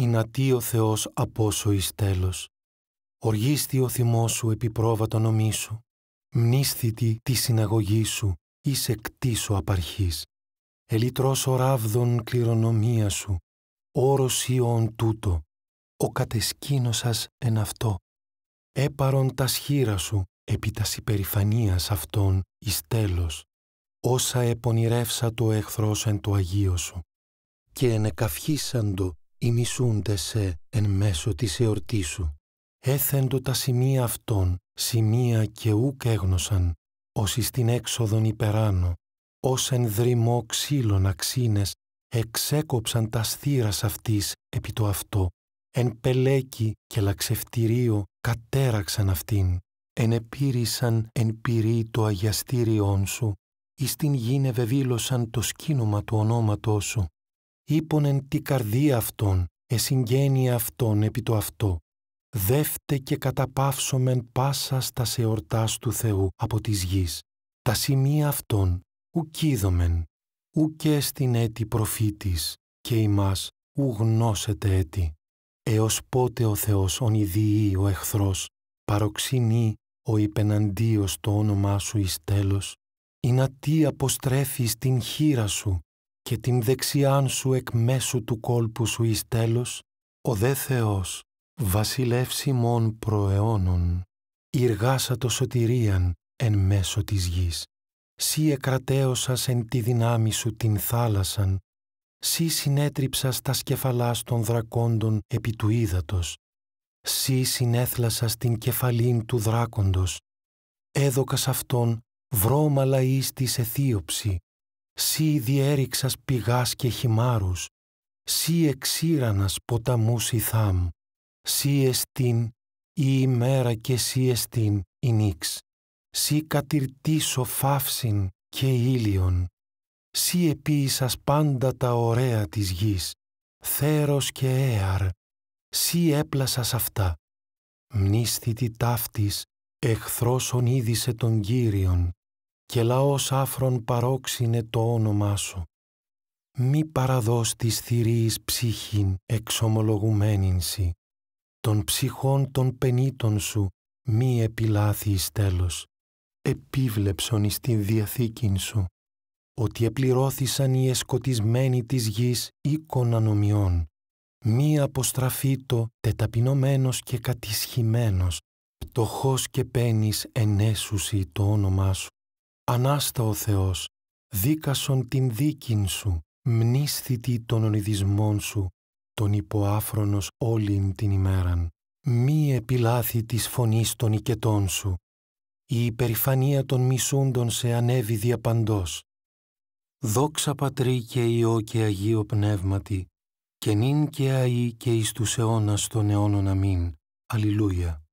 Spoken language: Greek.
«Ινατί ο Θεός απόσο εις τέλος. Οργίστη ο θυμός σου επί πρόβατο νομί σου. Μνήσθητη τη συναγωγή σου, εις εκτίσω απαρχής. Ελίτρος ο ράβδον κληρονομία σου, όρος ιών τούτο, ο κατεσκήνωσας εν αυτό. Έπαρον τα σχήρα σου, επί τας υπερηφανίας αυτών, εις τέλος, όσα επονηρεύσα το εχθρός εν το Αγίο σου, και ενεκαυχήσαντο ημισούνται σε εν μέσω της εορτής σου. Έθεντο τα σημεία αυτών, σημεία και ούκ έγνωσαν, όσοι στην έξοδον υπεράνω, ως εν δρυμό ξύλων αξίνες, εξέκοψαν τα σθήρας αυτής επί το αυτό, εν πελέκι και λαξευτηρίο κατέραξαν αυτήν, εν εν πυρή το αγιαστήριόν σου, εις την γίνε δήλωσαν το σκήνομα του ονόματός σου, Υπονεν τη καρδία αυτών, εσυγγένεια αυτών επί το αυτό. Δεύτε και καταπαύσομεν πάσα στα εορτάς του Θεού από της γης, Τα σημεία αυτών ουκίδομεν, ου και στην έτη προφήτης, και ημάς ου γνώσετε έτη. Έως πότε ο Θεός ονειδίει ο εχθρός, παροξυνεί ο υπεναντίος το όνομά σου εις τέλος, η να τι αποστρέφει την χείρα σου, και την δεξιάν σου εκ μέσου του κόλπου σου εις τέλος, ο δε Θεός, Βασιλεύσιμον προαιώνων, ηργάσα το σωτηρίαν εν μέσω της γης. Σύ εκρατέωσας εν τη δυνάμει σου την θάλασσαν, σύ συνέτριψας τα σκεφαλάς των δρακόντων επί του ύδατος, σύ συνέθλασας την κεφαλήν του δράκοντος, έδωκας αυτόν βρώμα λαής της εθίωψη, Σύ διέριξας πηγάς και χυμάρους, Σύ εξήρανας ποταμούς ηθάμ, Σύ εστίν η ημέρα και σύ εστίν η νύξ. Σύ κατηρτήσω φαύσιν και ήλιον, Σύ επίησας πάντα τα ωραία της γης, θέρος και έαρ, Σύ έπλασας αυτά. Μνήσθητη ταύτης, εχθρός ονείδησε τον Κύριον, και λαός άφρον παρόξινε το όνομά σου. Μη παραδώς της θηρίης ψυχήν εξομολογουμένην σοι, των ψυχών των πενήτων σου μη επιλάθη εις τέλος. Επίβλεψον εις την διαθήκην σου, ότι επληρώθησαν οι εσκοτισμένοι της γης οίκων ανομιών. Μη αποστραφεί το τεταπεινωμένος και κατησχημένος, πτωχός και πένης ενέσουσι το όνομά σου. Ανάστα ο Θεός, δίκασον την δίκην σου, μνήσθητη των ονειδισμών σου, τον υποάφρονος όλην την ημέραν. Μη επιλάθη της φωνής των οικετών σου. Η υπερηφανία των μισούντων σε ανέβει διαπαντός. Δόξα Πατρί και Υιό και Αγίο Πνεύματι, και νυν και αΐ και εις τους αιώνας των αιώνων αμήν. Αλληλούια.